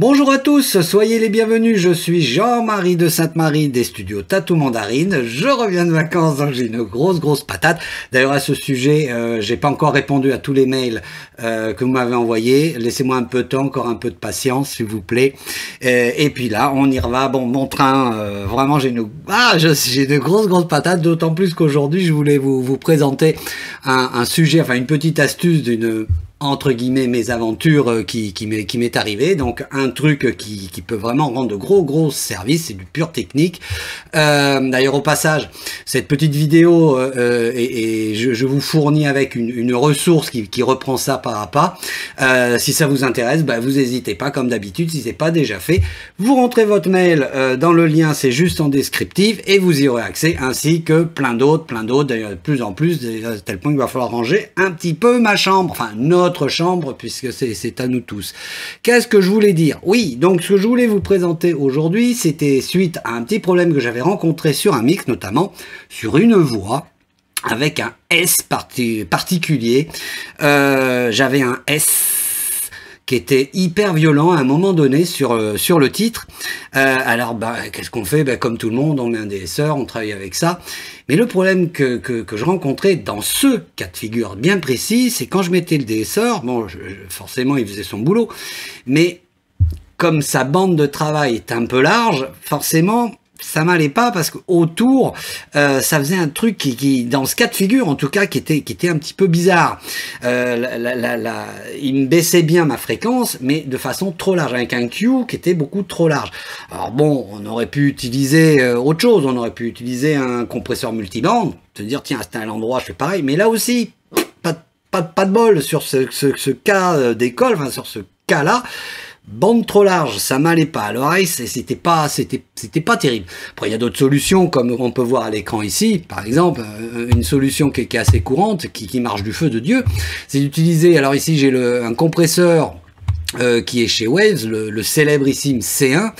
Bonjour à tous, soyez les bienvenus, je suis Jean-Marie de Sainte-Marie des studios Tatou Mandarine. Je reviens de vacances, donc j'ai une grosse grosse patate. D'ailleurs à ce sujet, euh, j'ai pas encore répondu à tous les mails euh, que vous m'avez envoyés. Laissez-moi un peu de temps, encore un peu de patience s'il vous plaît. Euh, et, puis là, on y reva. Bon, mon train, vraiment j'ai une... Ah, j'ai de grosses grosses patates, d'autant plus qu'aujourd'hui je voulais vous, présenter un sujet, enfin une petite astuce d'une entre guillemets mes aventures euh, qui, qui m'est arrivé. Donc un truc qui, qui, peut vraiment rendre de gros gros services, c'est du pur technique. Euh, d'ailleurs au passage, cette petite vidéo euh, et, je, vous fournis avec une, ressource qui, qui, reprend ça pas à pas. si ça vous intéresse, bah, vous n'hésitez pas comme d'habitude si c'est pas déjà fait. Vous rentrez votre mail dans le lien, c'est juste en descriptif et vous y aurez accès ainsi que plein d'autres, plein d'autres, d'ailleurs de plus en plus, à tel point qu'il va falloir ranger un petit peu ma chambre, enfin notre chambre, puisque c'est à nous tous. Qu'est-ce que je voulais dire Oui, donc ce que je voulais vous présenter aujourd'hui, c'était suite à un petit problème que j'avais rencontré sur un mix, notamment sur une voix avec un S particulier. Euh, j'avais un S qui était hyper violent à un moment donné sur, euh, sur le titre. Euh, alors, bah, qu'est-ce qu'on fait bah, Comme tout le monde, on met un DSR, on travaille avec ça. Mais le problème que, que, je rencontrais dans ce cas de figure bien précis, c'est quand je mettais le DSR, bon, forcément, il faisait son boulot, mais comme sa bande de travail est un peu large, forcément, ça m'allait pas parce qu'autour, euh, ça faisait un truc qui, dans ce cas de figure en tout cas, qui était, qui était un petit peu bizarre. Euh, il me baissait bien ma fréquence, mais de façon trop large, avec un Q qui était beaucoup trop large. Alors bon, on aurait pu utiliser euh, autre chose, on aurait pu utiliser un compresseur multiband, se dire tiens, c'est un l'endroit je fais pareil, mais là aussi, pas, pas, pas de bol sur ce, ce, ce cas euh, d'école, enfin sur ce cas-là bande trop large, ça m'allait pas. À l'oreille, c'était pas, c'était, c'était pas terrible. Après, il y a d'autres solutions, comme on peut voir à l'écran ici, par exemple, euh, une solution qui est, assez courante, qui, qui, marche du feu de Dieu, c'est d'utiliser, alors ici j'ai un compresseur euh, qui est chez Waves, le, le célébrissime C1,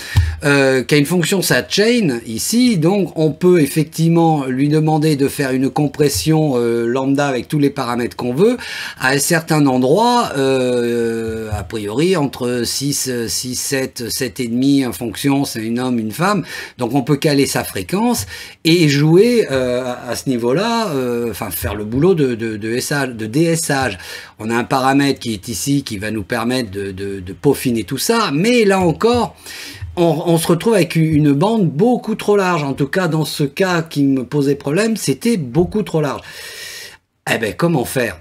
euh, qui a une fonction chain ici. Donc on peut effectivement lui demander de faire une compression euh, lambda avec tous les paramètres qu'on veut à un certain endroit, euh, a priori entre 6, 6, 7, demi en fonction, c'est un homme, une femme. Donc on peut caler sa fréquence et jouer à ce niveau-là, enfin faire le boulot de, de, de, de DSH. On a un paramètre qui est ici qui va nous permettre de de, peaufiner tout ça, mais là encore, on, se retrouve avec une bande beaucoup trop large. En tout cas, dans ce cas qui me posait problème, c'était beaucoup trop large. Eh ben, comment faire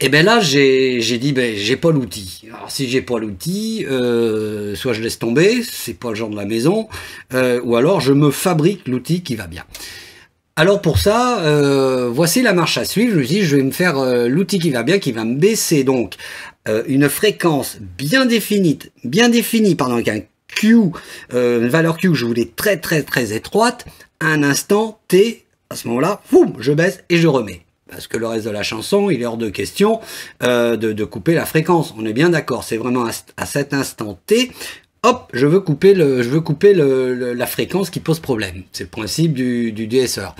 et eh bien là, j'ai dit, ben, j'ai pas l'outil. Alors si j'ai pas l'outil, euh, soit je laisse tomber, c'est pas le genre de la maison, euh, ou alors je me fabrique l'outil qui va bien. Alors pour ça, euh, voici la marche à suivre. Je me dis, je vais me faire l'outil qui va bien, qui va me baisser donc euh, une fréquence bien définie, bien définie, pardon, avec un Q, euh, une valeur Q je voulais très très très étroite, un instant T, à ce moment-là, je baisse et je remets. Parce que le reste de la chanson, il est hors de question euh, de, couper la fréquence. On est bien d'accord, c'est vraiment à, cet instant T hop, je veux couper, le, je veux couper le, la fréquence qui pose problème. C'est le principe du, du DSR.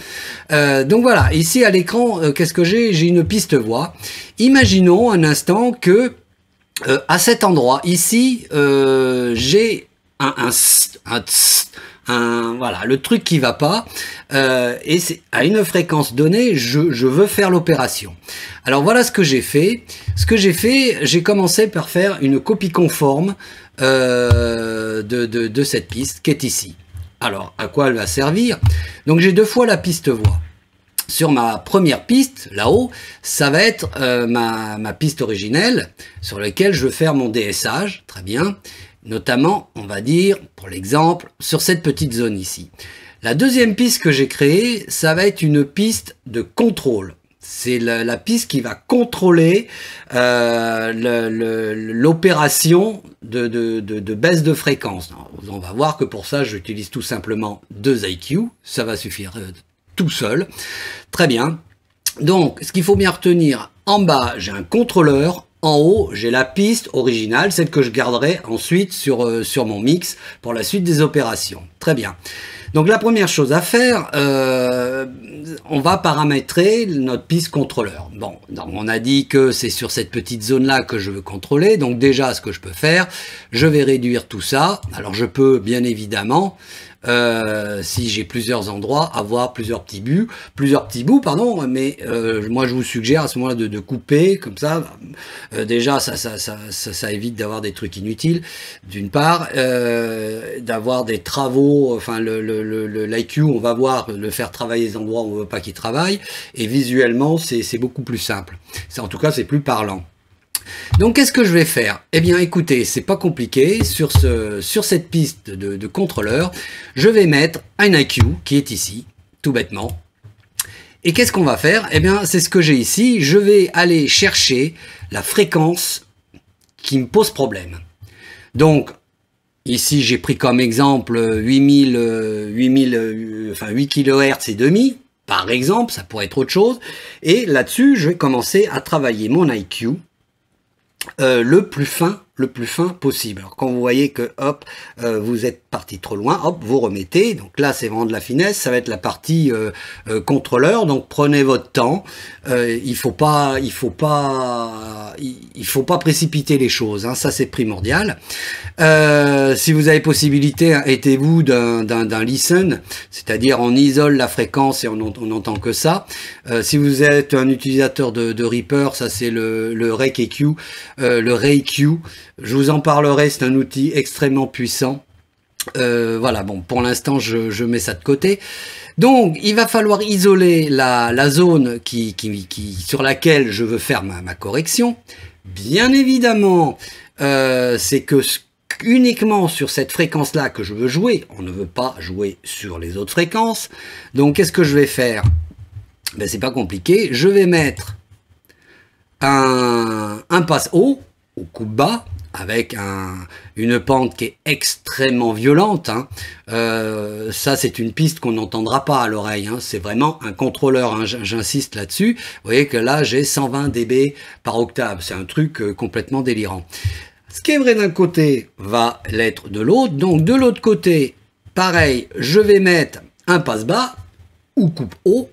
Euh, donc voilà, ici à l'écran, euh, qu'est-ce que j'ai J'ai une piste voix. Imaginons un instant que euh, à cet endroit, ici, j'ai un, un, un, voilà, le truc qui va pas, et c'est à une fréquence donnée, je, je veux faire l'opération. Alors voilà ce que j'ai fait. Ce que j'ai fait, j'ai commencé par faire une copie conforme euh, de, cette piste qui est ici. Alors, à quoi elle va servir Donc j'ai deux fois la piste voix. Sur ma première piste, là-haut, ça va être euh, ma, ma piste originelle sur laquelle je vais faire mon DSH, très bien, notamment, on va dire, pour l'exemple, sur cette petite zone ici. La deuxième piste que j'ai créée, ça va être une piste de contrôle. C'est la, piste qui va contrôler euh, l'opération de, baisse de fréquence. On va voir que pour ça, j'utilise tout simplement deux IQ. Ça va suffire euh, tout seul. Très bien. Donc, ce qu'il faut bien retenir, en bas, j'ai un contrôleur. En haut, j'ai la piste originale, celle que je garderai ensuite sur, euh, sur mon mix pour la suite des opérations. Très bien. Donc la première chose à faire, euh, on va paramétrer notre piste contrôleur. Bon, on a dit que c'est sur cette petite zone-là que je veux contrôler. Donc déjà, ce que je peux faire, je vais réduire tout ça. Alors je peux bien évidemment euh, si j'ai plusieurs endroits, avoir plusieurs petits buts, plusieurs petits bouts, pardon, mais euh, moi je vous suggère à ce moment-là de, couper, comme ça, euh, déjà ça, évite d'avoir des trucs inutiles, d'une part, d'avoir des travaux, enfin le, le, le, l'IQ, on va voir, le faire travailler les endroits où on ne veut pas qu'il travaille, et visuellement c'est beaucoup plus simple, en tout cas c'est plus parlant. Donc qu'est-ce que je vais faire Eh bien écoutez, c'est pas compliqué, sur, cette piste de, contrôleur, je vais mettre un IQ qui est ici, tout bêtement. Et qu'est-ce qu'on va faire Eh bien c'est ce que j'ai ici, je vais aller chercher la fréquence qui me pose problème. Donc ici j'ai pris comme exemple 8 euh, euh, kHz et demi, par exemple, ça pourrait être autre chose. Et là-dessus, je vais commencer à travailler mon IQ euh, le plus fin le plus fin possible. Alors, quand vous voyez que hop, euh, vous êtes parti trop loin, hop, vous remettez. Donc là, c'est vraiment de la finesse. Ça va être la partie euh, euh, contrôleur. Donc prenez votre temps. il faut pas, il faut pas, il, faut pas précipiter les choses. Hein. Ça, c'est primordial. si vous avez possibilité, hein, aidez-vous d'un listen, c'est-à-dire on isole la fréquence et on n'entend que ça. si vous êtes un utilisateur de, Reaper, ça c'est le, le e euh, le je vous en parlerai, c'est un outil extrêmement puissant. Euh, voilà, bon, pour l'instant, je, mets ça de côté. Donc, il va falloir isoler la, zone sur laquelle je veux faire ma, correction. Bien évidemment, euh, c'est que uniquement sur cette fréquence-là que je veux jouer. On ne veut pas jouer sur les autres fréquences. Donc, qu'est-ce que je vais faire ben, C'est pas compliqué. Je vais mettre un, passe haut, ou coup bas, avec une pente qui est extrêmement violente. Hein. Euh, ça, c'est une piste qu'on n'entendra pas à l'oreille. Hein. C'est vraiment un contrôleur, hein. j'insiste là-dessus. Vous voyez que là, j'ai 120 dB par octave. C'est un truc euh, complètement délirant. Ce qui est vrai d'un côté va l'être de l'autre. Donc, de l'autre côté, pareil, je vais mettre un passe-bas ou coupe haut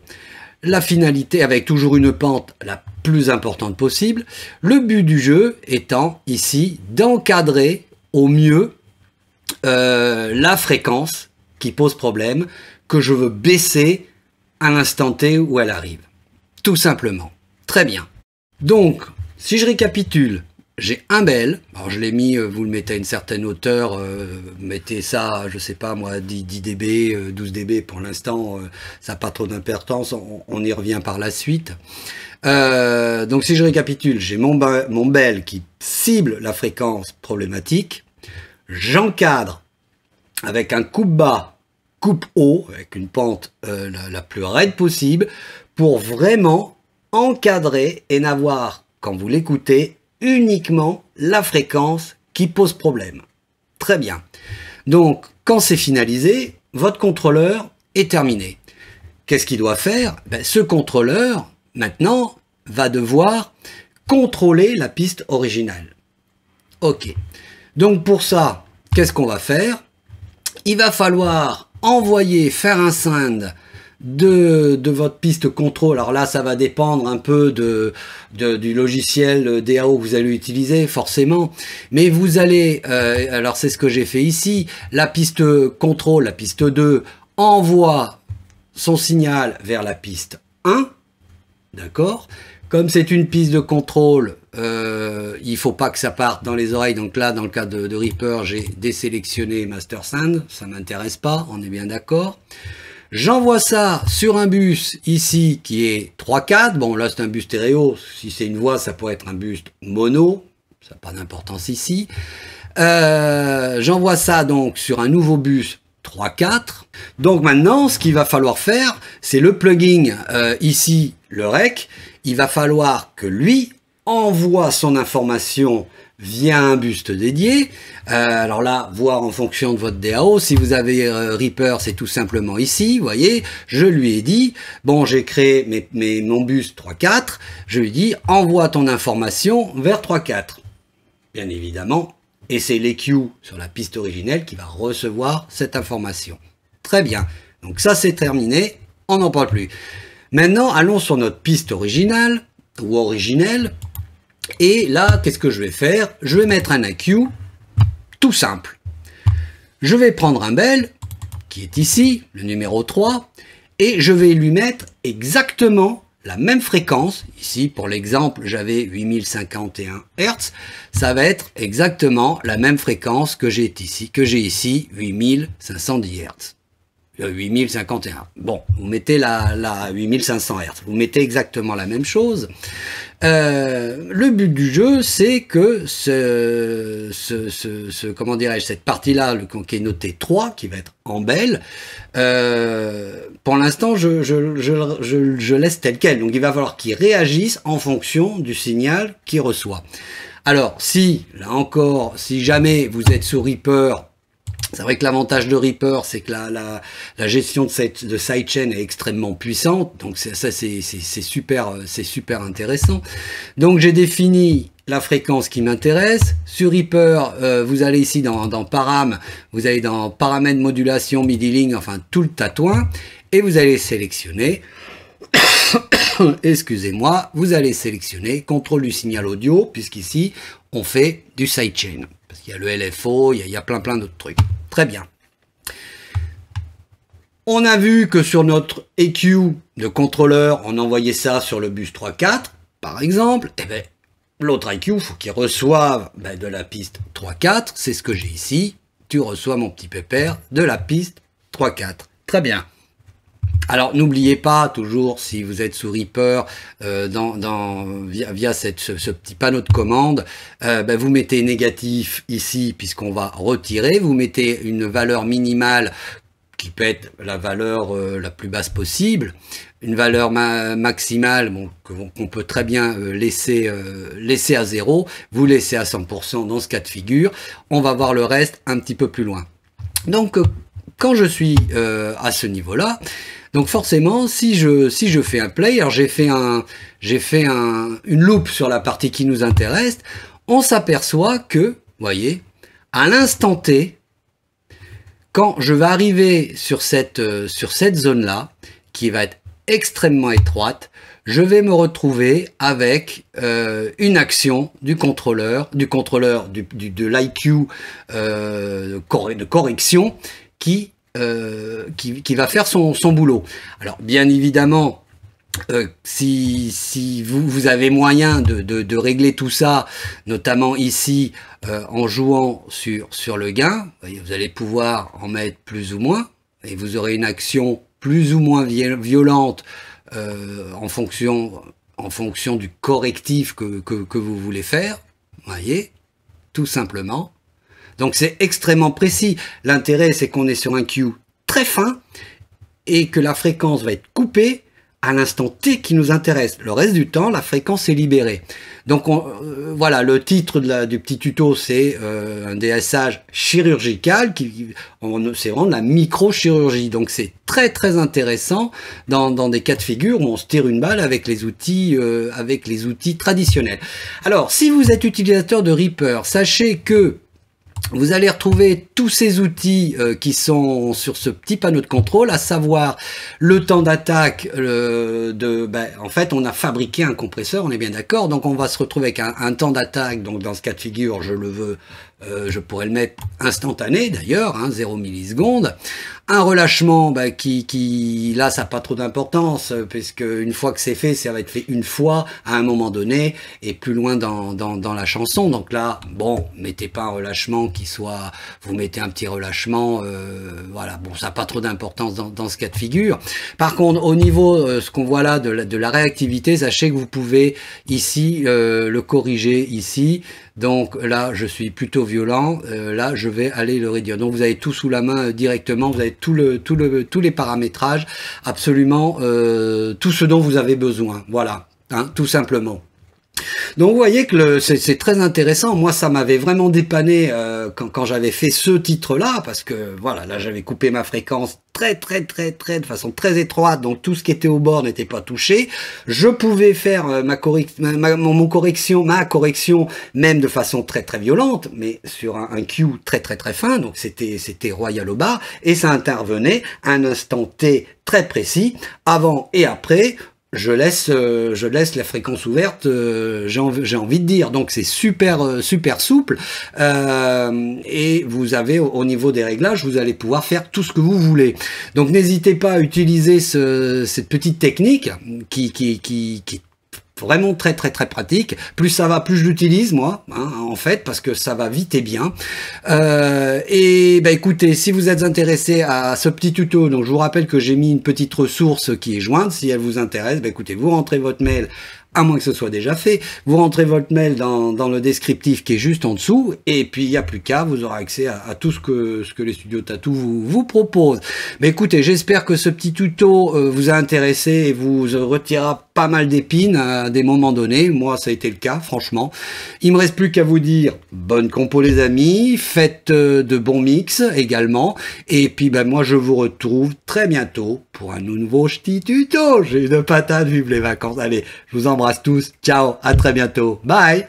la finalité avec toujours une pente la plus importante possible, le but du jeu étant ici d'encadrer au mieux euh, la fréquence qui pose problème, que je veux baisser à l'instant T où elle arrive. Tout simplement. Très bien. Donc, si je récapitule, j'ai un bel, alors je l'ai mis, euh, vous le mettez à une certaine hauteur, euh, mettez ça, je sais pas moi, 10, dB, 12 euh, dB pour l'instant, ça n'a pas trop d'importance, on, y revient par la suite. donc si je récapitule, j'ai mon, bel qui cible la fréquence problématique, j'encadre avec un coupe bas, coupe haut, avec une pente la, la plus raide possible, pour vraiment encadrer et n'avoir, quand vous l'écoutez, uniquement la fréquence qui pose problème. Très bien. Donc, quand c'est finalisé, votre contrôleur est terminé. Qu'est-ce qu'il doit faire ben, Ce contrôleur, maintenant, va devoir contrôler la piste originale. Ok. Donc pour ça, qu'est-ce qu'on va faire Il va falloir envoyer faire un send de, votre piste contrôle. Alors là, ça va dépendre un peu de, du logiciel DAO que vous allez utiliser, forcément. Mais vous allez, euh, alors c'est ce que j'ai fait ici, la piste contrôle, la piste 2, envoie son signal vers la piste 1. D'accord Comme c'est une piste de contrôle, euh, il faut pas que ça parte dans les oreilles. Donc là, dans le cas de, Reaper, j'ai désélectionné Master Sand. Ça m'intéresse pas, on est bien d'accord. J'envoie ça sur un bus ici qui est 3-4. Bon, là c'est un bus stéréo. Si c'est une voix ça pourrait être un bus mono. Ça n'a pas d'importance ici. Euh, j'envoie ça donc sur un nouveau bus 3-4. Donc maintenant, ce qu'il va falloir faire, c'est le plugin euh, ici, le REC. Il va falloir que lui envoie son information via un buste dédié. Euh, alors là, voir en fonction de votre DAO. Si vous avez euh, Reaper, c'est tout simplement ici. Vous voyez, je lui ai dit, bon, j'ai créé mes, mon buste 3.4. Je lui dis, envoie ton information vers 3.4. Bien évidemment. Et c'est l'EQ sur la piste originelle qui va recevoir cette information. Très bien. Donc ça, c'est terminé. On n'en parle plus. Maintenant, allons sur notre piste originale ou originelle et là, qu'est-ce que je vais faire Je vais mettre un IQ tout simple. Je vais prendre un bel, qui est ici, le numéro 3, et je vais lui mettre exactement la même fréquence. Ici, pour l'exemple, j'avais 8051 Hz. Ça va être exactement la même fréquence que j'ai ici, que j'ai ici 8510 Hz. 8051. Bon, vous mettez la, 8500 Hz, vous mettez exactement la même chose. Euh, le but du jeu, c'est que ce, ce, comment dirais-je, cette partie-là, qui est noté 3, qui va être en belle, euh, pour l'instant, je, je, je, laisse tel quel. Donc, il va falloir qu'il réagisse en fonction du signal qu'il reçoit. Alors, si, là encore, si jamais vous êtes sous Reaper, c'est vrai que l'avantage de Reaper, c'est que la, gestion de, cette, de sidechain est extrêmement puissante. Donc ça, c'est super, euh, c'est super intéressant. Donc j'ai défini la fréquence qui m'intéresse. Sur Reaper, euh, vous allez ici dans, dans Param, vous allez dans Paramètres modulation, midi enfin tout le tatouin. Et vous allez sélectionner, excusez-moi, vous allez sélectionner contrôle du signal audio, puisqu'ici, on fait du sidechain. Il y a le LFO, il y a, plein plein d'autres trucs. Très bien. On a vu que sur notre EQ de contrôleur, on envoyait ça sur le bus 3-4, par exemple. Eh ben, l'autre EQ, il faut qu'il reçoive ben, de la piste 3-4. C'est ce que j'ai ici. Tu reçois mon petit pépère de la piste 3-4. Très bien. Alors n'oubliez pas toujours si vous êtes sous Reaper euh, dans, via, ce, petit panneau de commande, euh, ben, vous mettez négatif ici puisqu'on va retirer, vous mettez une valeur minimale qui peut être la valeur euh, la plus basse possible, une valeur maximale qu'on peut très bien laisser, laisser à zéro, vous laissez à 100% dans ce cas de figure, on va voir le reste un petit peu plus loin. Donc quand je suis à ce niveau-là, donc forcément, si je, si je fais un play, alors j'ai fait, un, j'ai fait un, une loupe sur la partie qui nous intéresse, on s'aperçoit que, voyez, à l'instant T, quand je vais arriver sur cette, euh, sur cette zone-là, qui va être extrêmement étroite, je vais me retrouver avec euh, une action du contrôleur, du contrôleur du, de l'IQ euh, de correction qui euh, qui, va faire son, boulot. Alors bien évidemment, euh, si, vous, avez moyen de, régler tout ça, notamment ici euh, en jouant sur, le gain, vous allez pouvoir en mettre plus ou moins, et vous aurez une action plus ou moins violente en, fonction, du correctif que, que vous voulez faire, voyez, tout simplement. Donc c'est extrêmement précis. L'intérêt, c'est qu'on est sur un Q très fin et que la fréquence va être coupée à l'instant T qui nous intéresse. Le reste du temps, la fréquence est libérée. Donc euh, voilà, le titre de du petit tuto, c'est euh, un DSH chirurgical, qui, on, c'est vraiment de la microchirurgie. Donc c'est très très intéressant dans, des cas de figure où on se tire une balle avec les outils, euh, avec les outils traditionnels. Alors, si vous êtes utilisateur de Reaper, sachez que vous allez retrouver tous ces outils euh, qui sont sur ce petit panneau de contrôle, à savoir le temps d'attaque euh, de. Ben, en fait, on a fabriqué un compresseur, on est bien d'accord. Donc, on va se retrouver avec un, temps d'attaque. Donc, dans ce cas de figure, je le veux, euh, je pourrais le mettre instantané d'ailleurs, hein, 0 millisecondes. Un relâchement, bah, qui, qui, là, ça n'a pas trop d'importance, puisque une fois que c'est fait, ça va être fait une fois, à un moment donné, et plus loin dans, dans, la chanson. Donc là, bon, mettez pas un relâchement qui soit, vous mettez un petit relâchement, euh, voilà, bon, ça n'a pas trop d'importance dans, dans, ce cas de figure. Par contre, au niveau, euh, ce qu'on voit là de la, de la réactivité, sachez que vous pouvez ici euh, le corriger ici. Donc là, je suis plutôt violent. Euh, là, je vais aller le réduire. Donc vous avez tout sous la main euh, directement. Vous avez tout le, tout le, tous les paramétrages, absolument euh, tout ce dont vous avez besoin. Voilà, hein, tout simplement. Donc vous voyez que c'est très intéressant. Moi, ça m'avait vraiment dépanné euh, quand, j'avais fait ce titre-là, parce que voilà, là j'avais coupé ma fréquence très très très très de façon très étroite, donc tout ce qui était au bord n'était pas touché. Je pouvais faire euh, ma, correction, ma correction même de façon très très violente, mais sur un, Q très très très fin, donc c'était c'était royal au bas, et ça intervenait un instant T très précis, avant et après, je laisse, euh, je laisse la fréquence ouverte, euh, j'ai, envie de dire. Donc c'est super, euh, super souple. et vous avez au, niveau des réglages, vous allez pouvoir faire tout ce que vous voulez. Donc n'hésitez pas à utiliser cette petite technique qui, qui, qui, qui vraiment très très très pratique. Plus ça va, plus je l'utilise moi, hein, en fait, parce que ça va vite et bien. Euh, et bah écoutez, si vous êtes intéressé à ce petit tuto, donc je vous rappelle que j'ai mis une petite ressource qui est jointe. Si elle vous intéresse, bah écoutez, vous rentrez votre mail à moins que ce soit déjà fait, vous rentrez votre mail dans, dans le descriptif qui est juste en dessous, et puis il n'y a plus qu'à, vous aurez accès à, tout ce que, ce que les studios Tattoo vous, vous proposent. Mais écoutez, j'espère que ce petit tuto euh, vous a intéressé et vous retirera pas mal d'épines à des moments donnés. Moi, ça a été le cas, franchement. Il me reste plus qu'à vous dire bonne compo, les amis. Faites euh, de bons mix également. Et puis, ben, moi, je vous retrouve très bientôt pour un nouveau petit tuto. J'ai une patate, vive les vacances. Allez, je vous embrasse tous. Ciao, à très bientôt. Bye!